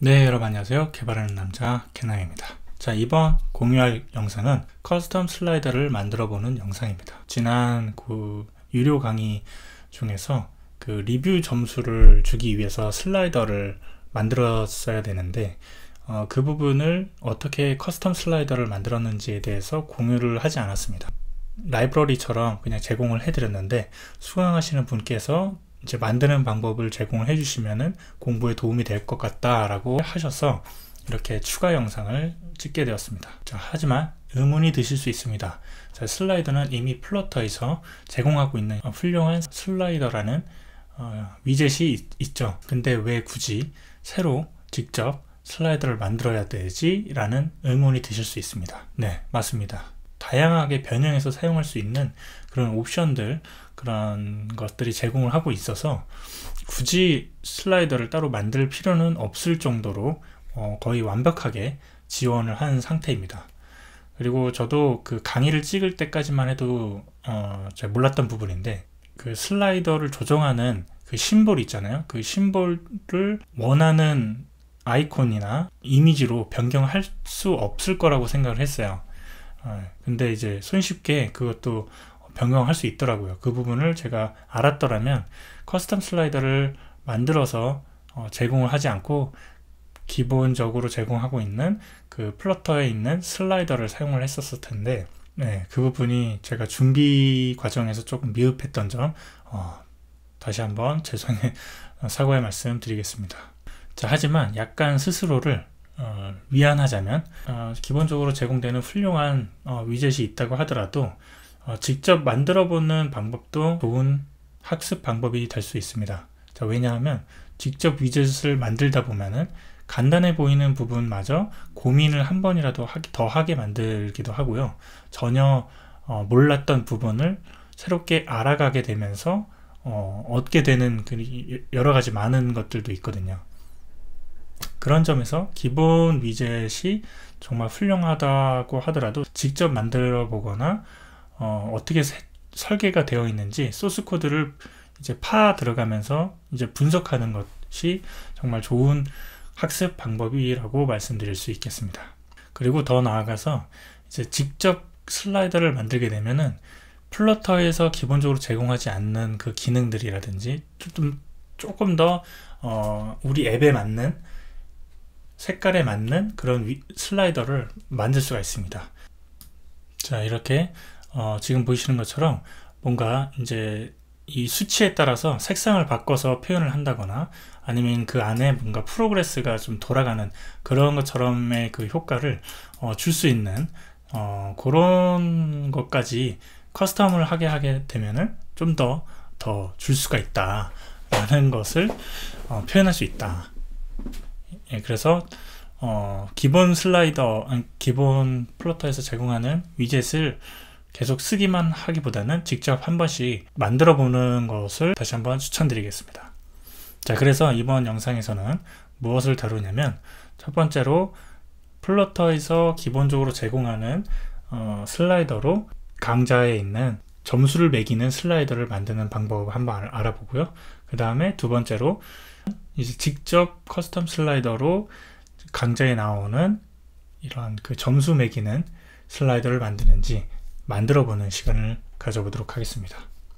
네 여러분 안녕하세요 개발하는 남자 캐나입니다자 이번 공유할 영상은 커스텀 슬라이더를 만들어 보는 영상입니다 지난 그 유료 강의 중에서 그 리뷰 점수를 주기 위해서 슬라이더를 만들었어야 되는데 어, 그 부분을 어떻게 커스텀 슬라이더를 만들었는지에 대해서 공유를 하지 않았습니다 라이브러리처럼 그냥 제공을 해드렸는데 수강하시는 분께서 이제 만드는 방법을 제공을 해주시면은 공부에 도움이 될 것 같다라고 하셔서 이렇게 추가 영상을 찍게 되었습니다. 자, 하지만 의문이 드실 수 있습니다. 자, 슬라이더는 이미 플러터에서 제공하고 있는 훌륭한 슬라이더라는 어, 위젯이 있, 있죠. 근데 왜 굳이 새로 직접 슬라이더를 만들어야 되지? 라는 의문이 드실 수 있습니다. 네, 맞습니다. 다양하게 변형해서 사용할 수 있는 그런 옵션들 그런 것들이 제공을 하고 있어서 굳이 슬라이더를 따로 만들 필요는 없을 정도로 어, 거의 완벽하게 지원을 한 상태입니다. 그리고 저도 그 강의를 찍을 때까지만 해도 어, 제가 몰랐던 부분인데 그 슬라이더를 조정하는 그 심볼 있잖아요. 그 심볼을 원하는 아이콘이나 이미지로 변경할 수 없을 거라고 생각을 했어요. 네. 근데 이제 손쉽게 그것도 변경할 수 있더라고요. 그 부분을 제가 알았더라면 커스텀 슬라이더를 만들어서 어, 제공을 하지 않고 기본적으로 제공하고 있는 그 플러터에 있는 슬라이더를 사용을 했었을 텐데 네, 그 부분이 제가 준비 과정에서 조금 미흡했던 점 어, 다시 한번 죄송해 사과의 말씀 드리겠습니다. 자, 하지만 약간 스스로를 어, 위안하자면 어, 기본적으로 제공되는 훌륭한 어, 위젯이 있다고 하더라도 어, 직접 만들어보는 방법도 좋은 학습 방법이 될 수 있습니다. 자, 왜냐하면 직접 위젯을 만들다 보면은 간단해 보이는 부분마저 고민을 한 번이라도 하기, 더 하게 만들기도 하고요. 전혀 어, 몰랐던 부분을 새롭게 알아가게 되면서 어, 얻게 되는 그 여러 가지 많은 것들도 있거든요. 그런 점에서 기본 위젯이 정말 훌륭하다고 하더라도 직접 만들어 보거나 어, 떻게 설계가 되어 있는지 소스 코드를 이제 파 들어가면서 이제 분석하는 것이 정말 좋은 학습 방법이라고 말씀드릴 수 있겠습니다. 그리고 더 나아가서 이제 직접 슬라이더를 만들게 되면은 플러터에서 기본적으로 제공하지 않는 그 기능들이라든지 좀 조금 더 어, 우리 앱에 맞는 색깔에 맞는 그런 위, 슬라이더를 만들 수가 있습니다. 자 이렇게 어, 지금 보시는 것처럼 뭔가 이제 이 수치에 따라서 색상을 바꿔서 표현을 한다거나 아니면 그 안에 뭔가 프로그레스가 좀 돌아가는 그런 것처럼의 그 효과를 어, 줄수 있는 어, 그런 것까지 커스텀을 하게 하게 되면은 좀 더 더 줄 수가 있다 라는 것을 어, 표현할 수 있다 예, 그래서 어, 기본 슬라이더, 기본 플러터에서 제공하는 위젯을 계속 쓰기만 하기보다는 직접 한 번씩 만들어 보는 것을 다시 한번 추천드리겠습니다. 자, 그래서 이번 영상에서는 무엇을 다루냐면 첫 번째로 플러터에서 기본적으로 제공하는 어, 슬라이더로 강좌에 있는 점수를 매기는 슬라이더를 만드는 방법을 한번 알아보고요. 그 다음에 두 번째로 이제 직접 커스텀 슬라이더로 강좌에 나오는 이러한 그 점수 매기는 슬라이더를 만드는지 만들어 보는 시간을 가져보도록 하겠습니다.